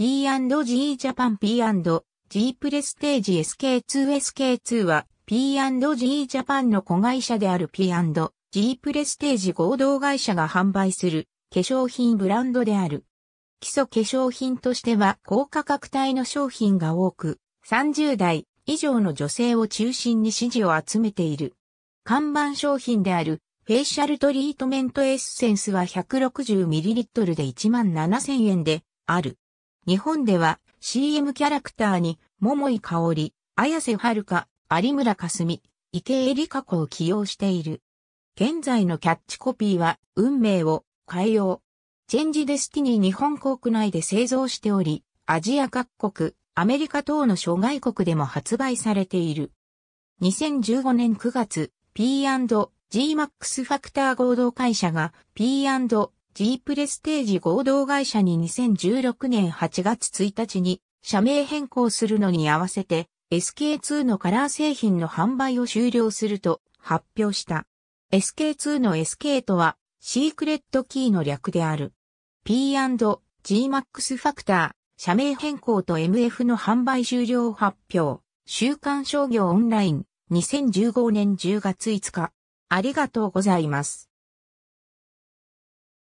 P&G ジャパン P&G プレステージ SK2SK2 は P&G ジャパンの子会社である P&G プレステージ合同会社が販売する化粧品ブランドである。基礎化粧品としては高価格帯の商品が多く、30代以上の女性を中心に支持を集めている。看板商品であるフェイシャルトリートメントエッセンスは 160ml で17,000円である。日本では CM キャラクターに桃井香織、綾瀬はるか、有村架純、池江里香子を起用している。現在のキャッチコピーは、運命を変えよう。チェンジデスティニー日本国内で製造しており、アジア各国、アメリカ等の諸外国でも発売されている。2015年9月、P&G Max ファクター合同会社が P&G ジープレステージ合同会社に2016年8月1日に社名変更するのに合わせて SK2 のカラー製品の販売を終了すると発表した。SK2 の SK とはシークレットキーの略である。P&G Max ファクター、社名変更と MF の販売終了を発表。週刊商業オンライン2015年10月5日。ありがとうございます。